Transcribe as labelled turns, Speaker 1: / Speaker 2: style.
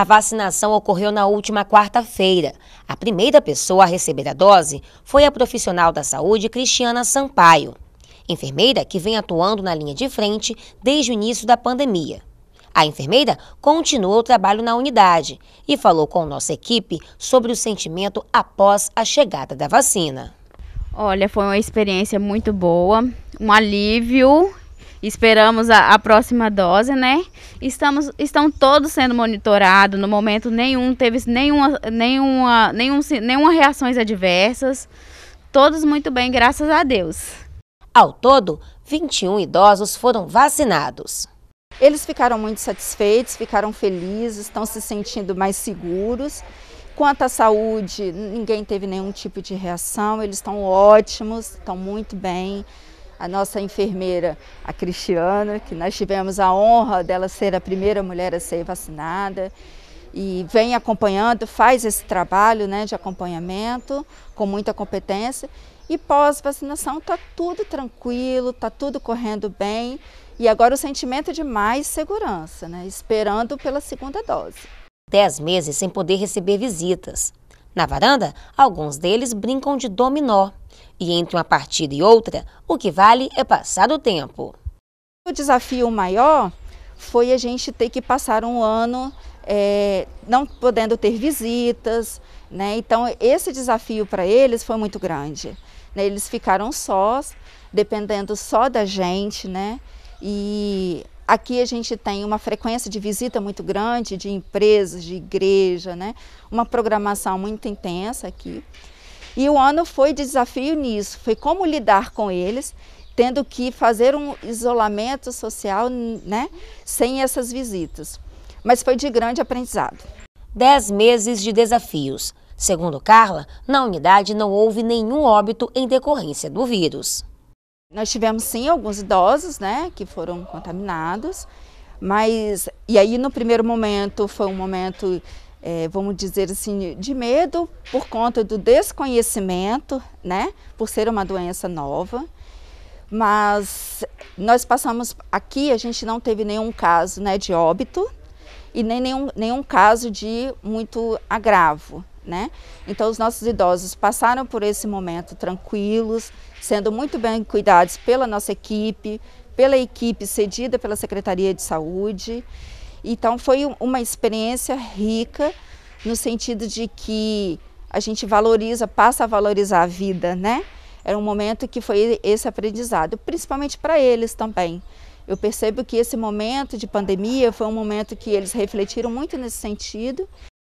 Speaker 1: A vacinação ocorreu na última quarta-feira. A primeira pessoa a receber a dose foi a profissional da saúde Cristiana Sampaio, enfermeira que vem atuando na linha de frente desde o início da pandemia. A enfermeira continua o trabalho na unidade e falou com nossa equipe sobre o sentimento após a chegada da vacina. Olha, foi uma experiência muito boa, um alívio Esperamos a, a, próxima dose, né? Estamos, estão todos sendo monitorados. No momento nenhum teve nenhuma, nenhuma, nenhum, nenhuma reações adversas. Todos muito bem, graças a Deus. Ao todo, 21 idosos foram vacinados. Eles ficaram muito satisfeitos, ficaram felizes,
Speaker 2: estão se sentindo mais seguros. Quanto à saúde, ninguém teve nenhum tipo de reação, eles estão ótimos, estão muito bem a nossa enfermeira, a Cristiana, que nós tivemos a honra dela ser a primeira mulher a ser vacinada e vem acompanhando, faz esse trabalho né, de acompanhamento com muita competência. E pós-vacinação está tudo tranquilo, está tudo correndo bem. E agora o sentimento é de mais segurança, né, esperando pela segunda dose.
Speaker 1: Dez meses sem poder receber visitas. Na varanda, alguns deles brincam de dominó. E entre uma partida e outra, o que vale é passar o tempo. O desafio maior foi a gente ter que passar um ano
Speaker 2: é, não podendo ter visitas, né? Então esse desafio para eles foi muito grande. Né? Eles ficaram sós, dependendo só da gente, né? E Aqui a gente tem uma frequência de visita muito grande de empresas, de igreja, né? uma programação muito intensa aqui. E o ano foi de desafio nisso, foi como lidar com eles, tendo que fazer um isolamento social né? sem essas visitas. Mas foi de grande
Speaker 1: aprendizado. Dez meses de desafios. Segundo Carla, na unidade não houve nenhum óbito em decorrência do vírus. Nós tivemos sim alguns idosos,
Speaker 2: né, que foram contaminados, mas e aí no primeiro momento foi um momento, é, vamos dizer assim, de medo por conta do desconhecimento, né, por ser uma doença nova. Mas nós passamos aqui, a gente não teve nenhum caso, né, de óbito e nem nenhum, nenhum caso de muito agravo né? Então os nossos idosos passaram por esse momento tranquilos, sendo muito bem cuidados pela nossa equipe, pela equipe cedida pela Secretaria de Saúde. Então foi uma experiência rica no sentido de que a gente valoriza, passa a valorizar a vida, né? Era um momento que foi esse aprendizado, principalmente para eles também. Eu percebo que esse momento de pandemia foi um momento que eles refletiram muito nesse sentido